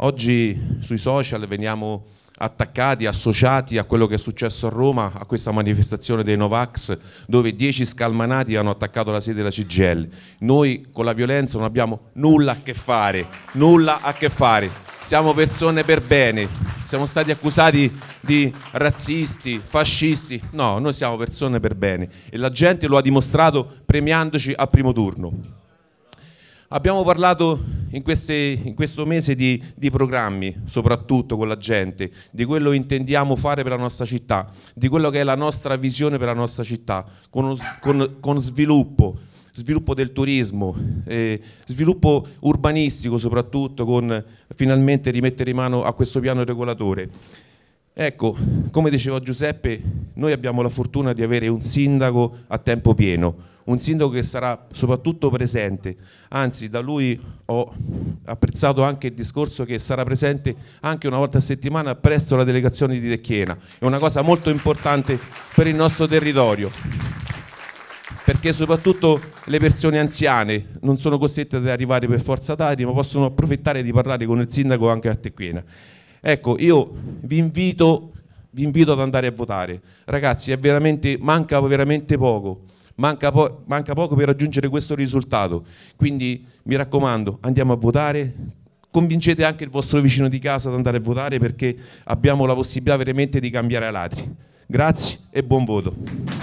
Oggi sui social veniamo attaccati, associati a quello che è successo a Roma, a questa manifestazione dei Novax, dove dieci scalmanati hanno attaccato la sede della CGL. Noi con la violenza non abbiamo nulla a che fare, nulla a che fare. Siamo persone per bene, siamo stati accusati di razzisti, fascisti. No, noi siamo persone per bene e la gente lo ha dimostrato premiandoci al primo turno. Abbiamo parlato in, queste, in questo mese di, di, programmi, soprattutto con la gente, di quello che intendiamo fare per la nostra città, di quello che è la nostra visione per la nostra città, con, con, con sviluppo, sviluppo del turismo, eh, sviluppo urbanistico soprattutto, con finalmente rimettere in mano a questo piano regolatore. Ecco, come diceva Giuseppe, noi abbiamo la fortuna di avere un sindaco a tempo pieno, un sindaco che sarà soprattutto presente, anzi da lui ho apprezzato anche il discorso che sarà presente anche una volta a settimana presso la delegazione di Tecchiena, è una cosa molto importante per il nostro territorio perché soprattutto le persone anziane non sono costrette ad arrivare per forza tardi ma possono approfittare di parlare con il sindaco anche a Tecchiena. Ecco, io vi invito vi invito ad andare a votare. Ragazzi, veramente, manca veramente poco. Manca, po manca poco per raggiungere questo risultato, quindi mi raccomando andiamo a votare, convincete anche il vostro vicino di casa ad andare a votare perché abbiamo la possibilità veramente di cambiare latri. Grazie e buon voto.